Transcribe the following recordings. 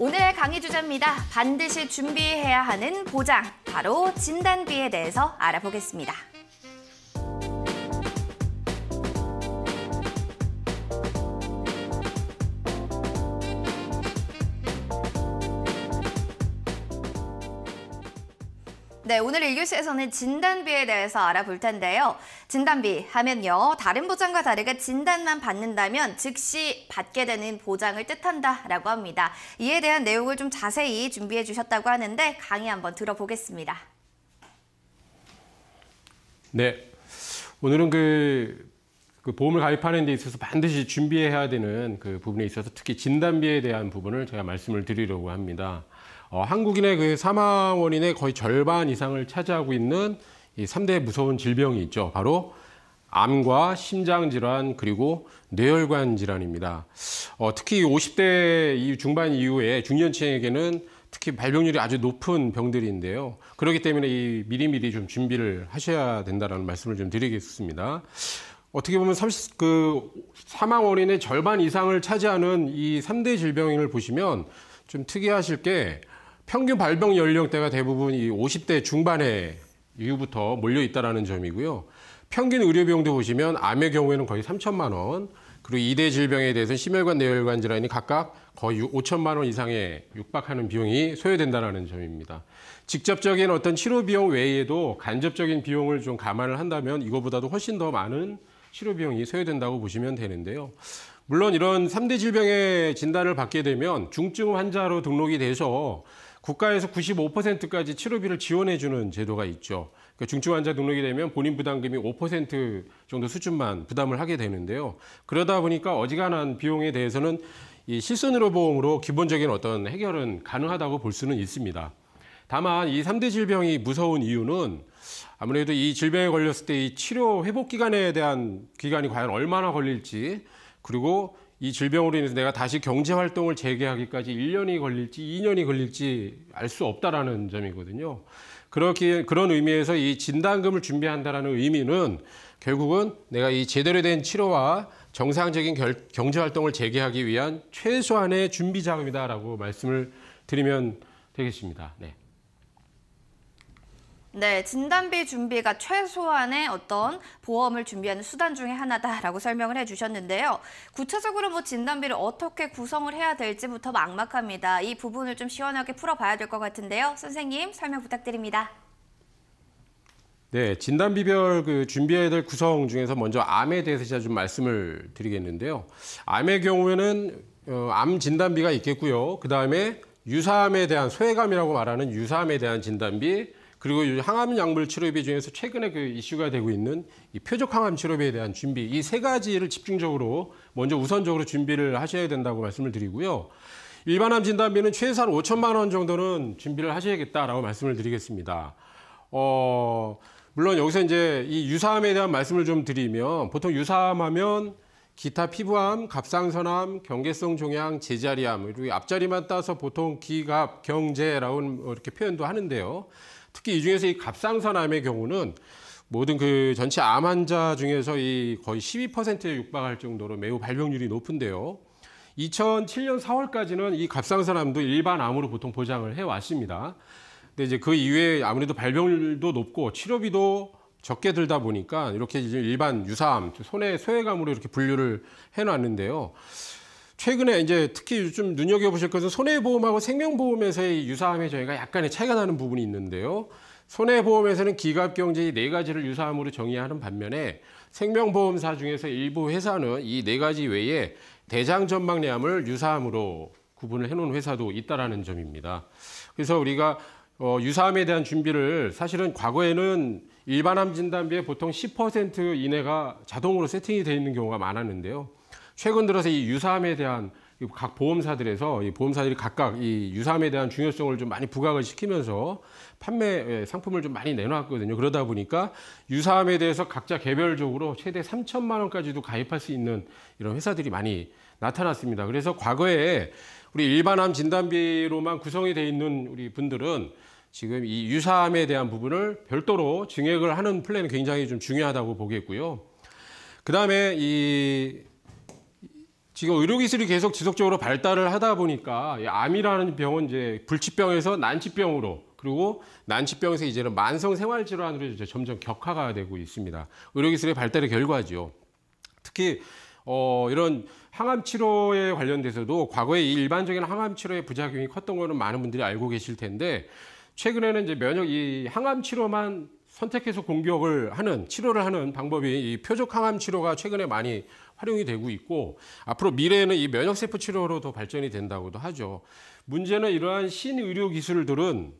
오늘 강의 주제입니다. 반드시 준비해야 하는 보장, 바로 진단비에 대해서 알아보겠습니다. 네, 오늘 1교시에서는 진단비에 대해서 알아볼 텐데요. 진단비 하면요. 다른 보장과 다르게 진단만 받는다면 즉시 받게 되는 보장을 뜻한다라고 합니다. 이에 대한 내용을 좀 자세히 준비해 주셨다고 하는데 강의 한번 들어보겠습니다. 네. 오늘은 그, 그 보험을 가입하는 데 있어서 반드시 준비해야 되는 그 부분에 있어서 특히 진단비에 대한 부분을 제가 말씀을 드리려고 합니다. 어, 한국인의 그 사망 원인의 거의 절반 이상을 차지하고 있는 이 3대 무서운 질병이 있죠. 바로 암과 심장 질환 그리고 뇌혈관 질환입니다. 어, 특히 50대 중반 이후에 중년층에게는 특히 발병률이 아주 높은 병들인데요. 그렇기 때문에 이 미리미리 좀 준비를 하셔야 된다라는 말씀을 좀 드리겠습니다. 어떻게 보면 30, 그 사망 원인의 절반 이상을 차지하는 이 3대 질병을 보시면 좀 특이하실 게 평균 발병 연령대가 대부분 이 50대 중반에 이후부터 몰려 있다라는 점이고요. 평균 의료 비용도 보시면 암의 경우에는 거의 3천만 원, 그리고 이 대 질병에 대해서는 심혈관 내혈관 질환이 각각 거의 5천만 원이상의 육박하는 비용이 소요된다라는 점입니다. 직접적인 어떤 치료 비용 외에도 간접적인 비용을 좀 감안을 한다면 이거보다도 훨씬 더 많은 치료 비용이 소요된다고 보시면 되는데요. 물론 이런 삼 대 질병의 진단을 받게 되면 중증 환자로 등록이 돼서 국가에서 95%까지 치료비를 지원해주는 제도가 있죠. 그러니까 중증 환자 등록이 되면 본인 부담금이 5% 정도 수준만 부담을 하게 되는데요. 그러다 보니까 어지간한 비용에 대해서는 이실손으로 보험으로 기본적인 어떤 해결은 가능하다고 볼 수는 있습니다. 다만 이 3대 질병이 무서운 이유는 아무래도 이 질병에 걸렸을 때 이 치료 회복 기간에 대한 기간이 과연 얼마나 걸릴지 그리고 이 질병으로 인해서 내가 다시 경제 활동을 재개하기까지 1년이 걸릴지 2년이 걸릴지 알 수 없다라는 점이거든요. 그렇기 그런 의미에서 이 진단금을 준비한다라는 의미는 결국은 내가 이 제대로 된 치료와 정상적인 결, 경제 활동을 재개하기 위한 최소한의 준비 자금이다라고 말씀을 드리면 되겠습니다. 네. 네, 진단비 준비가 최소한의 어떤 보험을 준비하는 수단 중의 하나다라고 설명을 해주셨는데요. 구체적으로 뭐 진단비를 어떻게 구성을 해야 될지부터 막막합니다. 이 부분을 좀 시원하게 풀어봐야 될 것 같은데요. 선생님 설명 부탁드립니다. 네, 진단비별 그 준비해야 될 구성 중에서 먼저 암에 대해서 제가 좀 말씀을 드리겠는데요. 암의 경우에는 어, 암 진단비가 있겠고요. 그 다음에 유사암에 대한 소외감이라고 말하는 유사암에 대한 진단비, 그리고 항암 약물 치료비 중에서 최근에 그 이슈가 되고 있는 이 표적 항암 치료비에 대한 준비 이 세 가지를 집중적으로 먼저 우선적으로 준비를 하셔야 된다고 말씀을 드리고요. 일반암 진단비는 최소한 5천만 원 정도는 준비를 하셔야겠다라고 말씀을 드리겠습니다. 어, 물론 여기서 이제 이 유사암에 대한 말씀을 좀 드리면 보통 유사암 하면 기타 피부암, 갑상선암, 경계성 종양, 제자리암, 그리고 앞자리만 따서 보통 기갑, 경제라고 이렇게 표현도 하는데요. 특히 이 중에서 이 갑상선암의 경우는 모든 그 전체 암 환자 중에서 이 거의 12%에 육박할 정도로 매우 발병률이 높은데요. 2007년 4월까지는 이 갑상선암도 일반 암으로 보통 보장을 해 왔습니다. 근데 이제 그 이후에 아무래도 발병률도 높고 치료비도 적게 들다 보니까 이렇게 일반 유사암, 손해 소외감으로 이렇게 분류를 해 놨는데요. 최근에 이제 특히 요즘 눈여겨보실 것은 손해보험하고 생명보험에서의 유사함에 저희가 약간의 차이가 나는 부분이 있는데요. 손해보험에서는 기갑경제의 네 가지를 유사함으로 정의하는 반면에 생명보험사 중에서 일부 회사는 이 네 가지 외에 대장전망내암을 유사함으로 구분을 해놓은 회사도 있다라는 점입니다. 그래서 우리가 어, 유사함에 대한 준비를 사실은 과거에는 일반암 진단비의 보통 10% 이내가 자동으로 세팅이 되어 있는 경우가 많았는데요. 최근 들어서 이 유사함에 대한 각 보험사들에서 이 보험사들이 각각 이 유사함에 대한 중요성을 좀 많이 부각을 시키면서 판매 예, 상품을 좀 많이 내놨거든요. 그러다 보니까 유사함에 대해서 각자 개별적으로 최대 3천만 원까지도 가입할 수 있는 이런 회사들이 많이 나타났습니다. 그래서 과거에 우리 일반암 진단비로만 구성이 돼 있는 우리 분들은 지금 이 유사함에 대한 부분을 별도로 증액을 하는 플랜이 굉장히 좀 중요하다고 보겠고요. 그다음에 이 지금 의료기술이 계속 지속적으로 발달을 하다 보니까 암이라는 병은 이제 불치병에서 난치병으로 그리고 난치병에서 이제는 만성 생활질환으로 이제 점점 격화가 되고 있습니다. 의료기술의 발달의 결과죠. 특히 어, 이런 항암 치료에 관련돼서도 과거에 일반적인 항암 치료의 부작용이 컸던 거는 많은 분들이 알고 계실 텐데 최근에는 이제 면역 이 항암 치료만 선택해서 공격을 하는 치료를 하는 방법이 이 표적 항암 치료가 최근에 많이 활용이 되고 있고 앞으로 미래에는 이 면역 세포 치료로 더 발전이 된다고도 하죠. 문제는 이러한 신의료 기술들은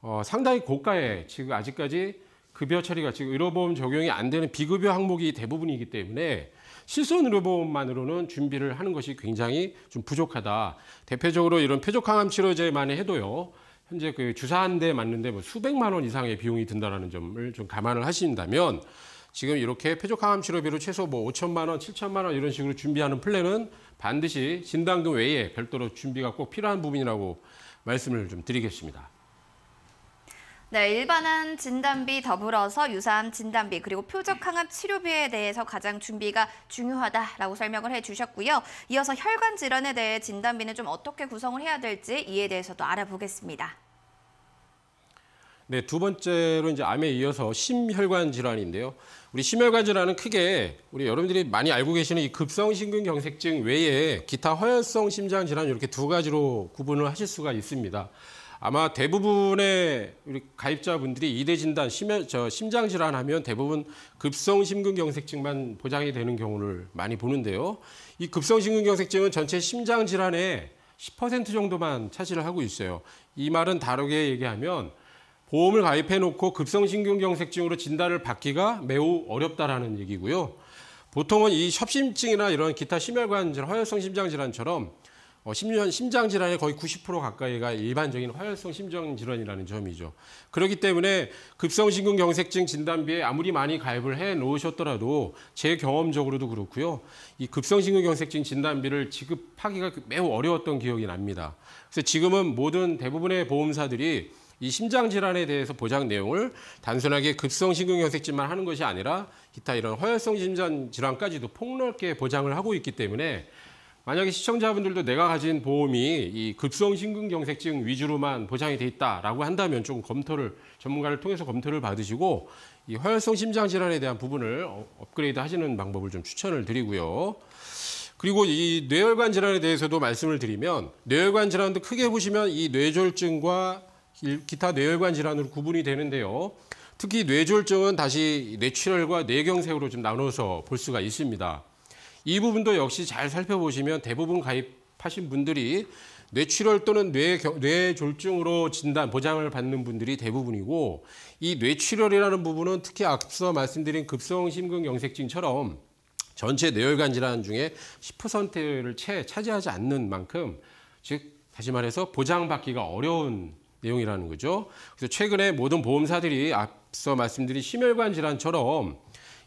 어, 상당히 고가에 지금 아직까지 급여 처리가 지금 의료보험 적용이 안 되는 비급여 항목이 대부분이기 때문에 실손 의료보험만으로는 준비를 하는 것이 굉장히 좀 부족하다. 대표적으로 이런 표적 항암 치료제만 해도요. 현재 그 주사 한 대 맞는데 뭐 수백만 원 이상의 비용이 든다라는 점을 좀 감안을 하신다면 지금 이렇게 폐족항암 치료비로 최소 뭐 5천만 원, 7천만 원 이런 식으로 준비하는 플랜은 반드시 진단금 외에 별도로 준비가 꼭 필요한 부분이라고 말씀을 좀 드리겠습니다. 네, 일반암 진단비 더불어서 유사암 진단비 그리고 표적 항암 치료비에 대해서 가장 준비가 중요하다라고 설명을 해주셨고요. 이어서 혈관 질환에 대해 진단비는 좀 어떻게 구성을 해야 될지 이에 대해서도 알아보겠습니다. 네, 두 번째로 이제 암에 이어서 심혈관 질환인데요. 우리 심혈관 질환은 크게 우리 여러분들이 많이 알고 계시는 이 급성 심근경색증 외에 기타 허혈성 심장 질환 이렇게 두 가지로 구분을 하실 수가 있습니다. 아마 대부분의 우리 가입자분들이 이대 진단, 심해, 저 심장 질환 하면 대부분 급성 심근경색증만 보장이 되는 경우를 많이 보는데요. 이 급성 심근경색증은 전체 심장 질환의 10% 정도만 차지를 하고 있어요. 이 말은 다르게 얘기하면 보험을 가입해 놓고 급성 심근경색증으로 진단을 받기가 매우 어렵다라는 얘기고요. 보통은 이 협심증이나 이런 기타 심혈관 질환, 허혈성 심장 질환처럼 어, 심년 심장 질환의 거의 90% 가까이가 일반적인 화혈성 심장 질환이라는 점이죠. 그렇기 때문에 급성심근경색증 진단비에 아무리 많이 가입을 해 놓으셨더라도 제 경험적으로도 그렇고요. 이 급성심근경색증 진단비를 지급하기가 그 매우 어려웠던 기억이 납니다. 그래서 지금은 모든 대부분의 보험사들이 이 심장 질환에 대해서 보장 내용을 단순하게 급성 심근경색증만 하는 것이 아니라 기타 이런 화혈성 심장 질환까지도 폭넓게 보장을 하고 있기 때문에 만약에 시청자분들도 내가 가진 보험이 이 급성 심근경색증 위주로만 보장이 돼 있다라고 한다면 좀 검토를 전문가를 통해서 검토를 받으시고 이 허혈성 심장 질환에 대한 부분을 어, 업그레이드 하시는 방법을 좀 추천을 드리고요. 그리고 이 뇌혈관 질환에 대해서도 말씀을 드리면 뇌혈관 질환도 크게 보시면 이 뇌졸증과 기타 뇌혈관 질환으로 구분이 되는데요. 특히 뇌졸증은 다시 뇌출혈과 뇌경색으로 좀 나눠서 볼 수가 있습니다. 이 부분도 역시 잘 살펴보시면 대부분 가입하신 분들이 뇌출혈 또는 뇌, 뇌졸중으로 진단, 보장을 받는 분들이 대부분이고 이 뇌출혈이라는 부분은 특히 앞서 말씀드린 급성 심근경색증처럼 전체 뇌혈관 질환 중에 10%를 채 차지하지 않는 만큼 즉 다시 말해서 보장받기가 어려운 내용이라는 거죠. 그래서 최근에 모든 보험사들이 앞서 말씀드린 심혈관 질환처럼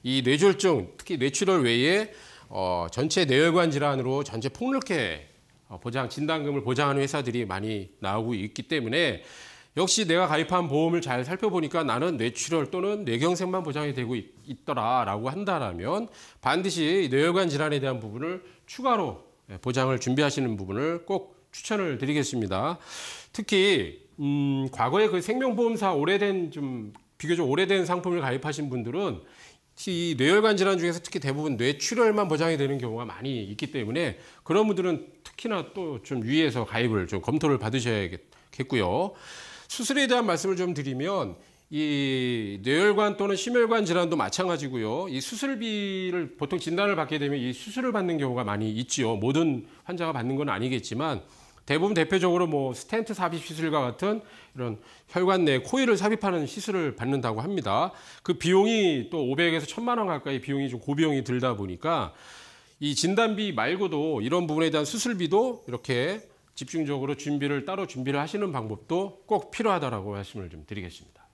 이 뇌졸중, 특히 뇌출혈 외에 어, 전체 뇌혈관 질환으로 전체 폭넓게 어, 보장 진단금을 보장하는 회사들이 많이 나오고 있기 때문에 역시 내가 가입한 보험을 잘 살펴보니까 나는 뇌출혈 또는 뇌경색만 보장이 되고 있, 더라라고 한다라면 반드시 뇌혈관 질환에 대한 부분을 추가로 예, 보장을 준비하시는 부분을 꼭 추천을 드리겠습니다. 특히 음, 과거에 그 생명보험사 오래된 좀 비교적 오래된 상품을 가입하신 분들은 특히 뇌혈관 질환 중에서 특히 대부분 뇌출혈만 보장이 되는 경우가 많이 있기 때문에 그런 분들은 특히나 또 좀 유의해서 가입을 좀 검토를 받으셔야겠고요. 수술에 대한 말씀을 좀 드리면 이 뇌혈관 또는 심혈관 질환도 마찬가지고요. 이 수술비를 보통 진단을 받게 되면 이 수술을 받는 경우가 많이 있지요. 모든 환자가 받는 건 아니겠지만 대부분 대표적으로 뭐 스탠트 삽입 시술과 같은 이런 혈관 내 코일을 삽입하는 시술을 받는다고 합니다. 그 비용이 또 500에서 1000만 원 가까이 비용이 좀 고비용이 들다 보니까 이 진단비 말고도 이런 부분에 대한 수술비도 이렇게 집중적으로 준비를 따로 준비를 하시는 방법도 꼭 필요하다라고 말씀을 좀 드리겠습니다.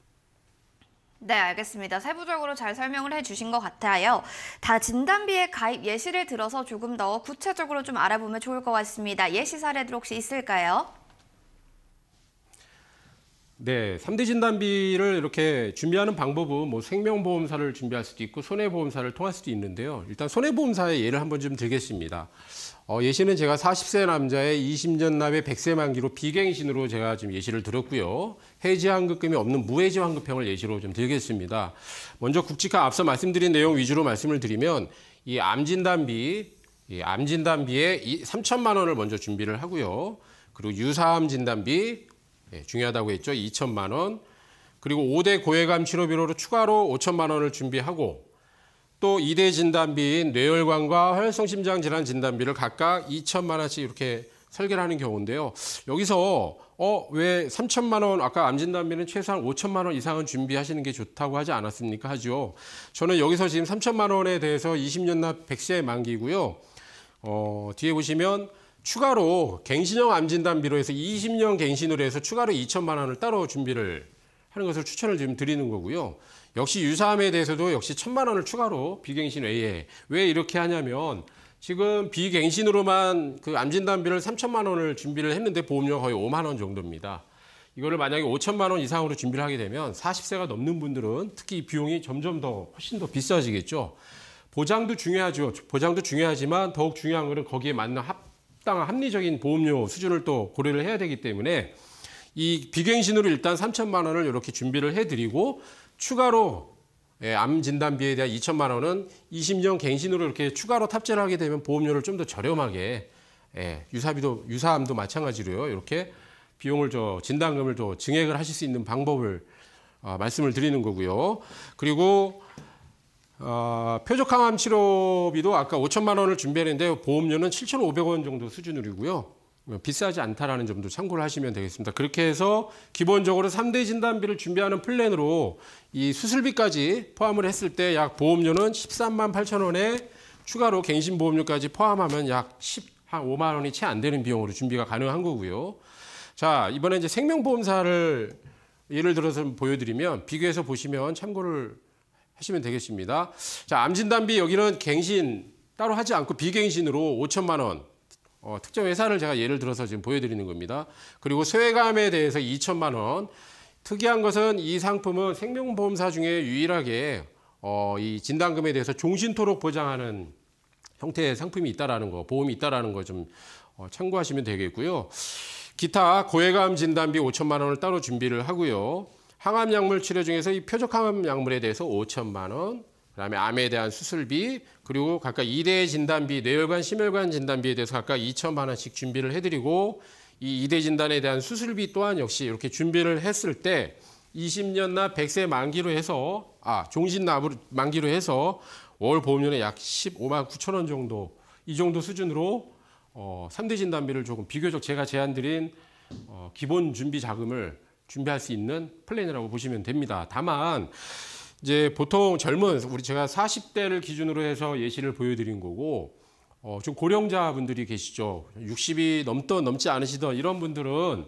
네, 알겠습니다. 세부적으로 잘 설명을 해주신 것 같아요. 다 진단비의 가입 예시를 들어서 조금 더 구체적으로 좀 알아보면 좋을 것 같습니다. 예시 사례들 혹시 있을까요? 네, 삼대 진단비를 이렇게 준비하는 방법은 뭐 생명보험사를 준비할 수도 있고 손해보험사를 통할 수도 있는데요. 일단 손해보험사의 예를 한번 좀 들겠습니다. 어, 예시는 제가 40세 남자의 이0년 남의 100세 만기로 비갱신으로 제가 지금 예시를 들었고요. 해지 환급금이 없는 무해지 환급형을 예시로 좀 들겠습니다. 먼저 국직화 앞서 말씀드린 내용 위주로 말씀을 드리면 이 암진단비, 이 암진단비에 이 3천만 원을 먼저 준비를 하고요. 그리고 유사암 진단비 예, 중요하다고 했죠. 2천만 원. 그리고 5대 고해감 치료비로로 추가로 5천만 원을 준비하고 또 2대 진단비, 뇌혈관과 혈성심장 질환 진단비를 각각 2천만 원씩 이렇게 설계를 하는 경우인데요. 여기서 어 왜 3천만 원 아까 암 진단비는 최소한 5천만 원 이상은 준비하시는 게 좋다고 하지 않았습니까? 하죠. 저는 여기서 지금 3천만 원에 대해서 20년 납 100세 만기고요. 어 뒤에 보시면 추가로 갱신형 암 진단비로 해서 20년 갱신으로 해서 추가로 2천만 원을 따로 준비를 하는 것을 추천을 지금 드리는 거고요. 역시 유사함에 대해서도 역시 천만 원을 추가로 비갱신 외에 왜 이렇게 하냐면 지금 비갱신으로만 그 암진단비를 3천만 원을 준비를 했는데 보험료가 거의 5만 원 정도입니다. 이거를 만약에 5천만 원 이상으로 준비를 하게 되면 40세가 넘는 분들은 특히 비용이 점점 더 훨씬 더 비싸지겠죠. 보장도 중요하죠. 보장도 중요하지만 더욱 중요한 것은 거기에 맞는 합당한 합리적인 보험료 수준을 또 고려를 해야 되기 때문에 이 비갱신으로 일단 3천만 원을 이렇게 준비를 해드리고 추가로 예, 암 진단비에 대한 2천만 원은 20년 갱신으로 이렇게 추가로 탑재를 하게 되면 보험료를 좀 더 저렴하게 예, 유사비도 유사암도 마찬가지로요. 이렇게 비용을 저 진단금을 더 증액을 하실 수 있는 방법을 어, 말씀을 드리는 거고요. 그리고 어, 표적항암 치료비도 아까 5천만 원을 준비했는데 보험료는 7,500원 정도 수준으로고요. 뭐 비싸지 않다라는 점도 참고를 하시면 되겠습니다. 그렇게 해서 기본적으로 3대 진단비를 준비하는 플랜으로 이 수술비까지 포함을 했을 때 약 보험료는 13만 8천 원에 추가로 갱신보험료까지 포함하면 약 10, 한 5만 원이 채 안 되는 비용으로 준비가 가능한 거고요. 자, 이번에 이제 생명보험사를 예를 들어서 보여드리면 비교해서 보시면 참고를 하시면 되겠습니다. 자, 암진단비 여기는 갱신 따로 하지 않고 비갱신으로 5천만 원 어, 특정 회사를 제가 예를 들어서 지금 보여드리는 겁니다. 그리고 소외감에 대해서 2천만 원. 특이한 것은 이 상품은 생명보험사 중에 유일하게 어, 이 진단금에 대해서 종신토록 보장하는 형태의 상품이 있다라는 거, 보험이 있다라는 거 좀 어, 참고하시면 되겠고요. 기타 고해감 진단비 5천만 원을 따로 준비를 하고요. 항암약물 치료 중에서 이 표적항암약물에 대해서 5천만 원, 그다음에 암에 대한 수술비 그리고 각각 이대 진단비 뇌혈관 심혈관 진단비에 대해서 각각 2천만 원씩 준비를 해드리고 이 이대 진단에 대한 수술비 또한 역시 이렇게 준비를 했을 때 20년나 100세 만기로 해서 아종신납으 만기로 해서 월 보험료는 약 15만 9천 원 정도 이 정도 수준으로 어, 3대 진단비를 조금 비교적 제가 제안드린 어, 기본 준비 자금을 준비할 수 있는 플랜이라고 보시면 됩니다. 다만 이제 보통 젊은 우리 제가 40대를 기준으로 해서 예시를 보여드린 거고 어, 좀 고령자분들이 계시죠. 60이 넘던 넘지 않으시던 이런 분들은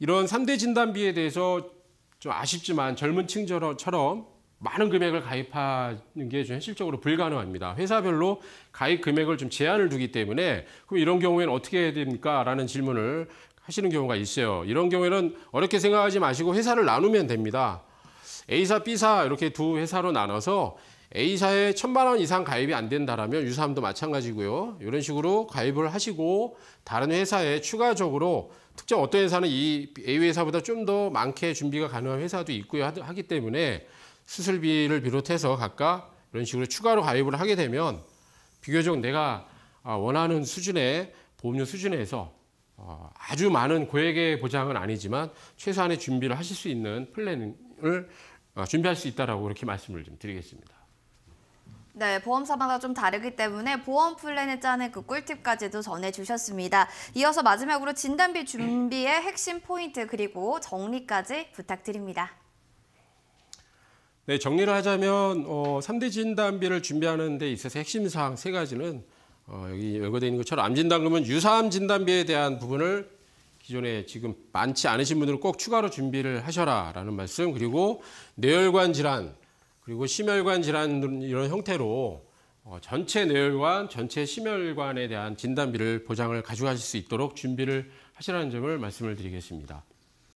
이런 3대 진단비에 대해서 좀 아쉽지만 젊은 층처럼 많은 금액을 가입하는 게 좀 현실적으로 불가능합니다. 회사별로 가입 금액을 좀 제한을 두기 때문에 그럼 이런 경우에는 어떻게 해야 됩니까? 라는 질문을 하시는 경우가 있어요. 이런 경우에는 어렵게 생각하지 마시고 회사를 나누면 됩니다. A사, B사 이렇게 두 회사로 나눠서 A사에 천만 원 이상 가입이 안 된다라면 유사함도 마찬가지고요. 이런 식으로 가입을 하시고 다른 회사에 추가적으로 특정 어떤 회사는 이 A 회사보다 좀 더 많게 준비가 가능한 회사도 있고요. 하기 때문에 수술비를 비롯해서 각각 이런 식으로 추가로 가입을 하게 되면 비교적 내가 아, 원하는 수준의 보험료 수준에서 어, 아주 많은 고액의 보장은 아니지만 최소한의 준비를 하실 수 있는 플랜을 어, 준비할 수 있다라고 그렇게 말씀을 좀 드리겠습니다. 네, 보험사마다 좀 다르기 때문에 보험 플랜을 짜는 그 꿀팁까지도 전해주셨습니다. 이어서 마지막으로 진단비 준비의 핵심 포인트 그리고 정리까지 부탁드립니다. 네, 정리를 하자면 어, 3대 진단비를 준비하는 데 있어서 핵심 사항 세 가지는 어, 여기 열거되어 있는 것처럼 암진단금은 유사암 진단비에 대한 부분을 기존에 지금 많지 않으신 분들은 꼭 추가로 준비를 하셔라라는 말씀 그리고 뇌혈관 질환 그리고 심혈관 질환 이런 형태로 어, 전체 뇌혈관, 전체 심혈관에 대한 진단비를 보장을 가져가실 수 있도록 준비를 하시라는 점을 말씀을 드리겠습니다.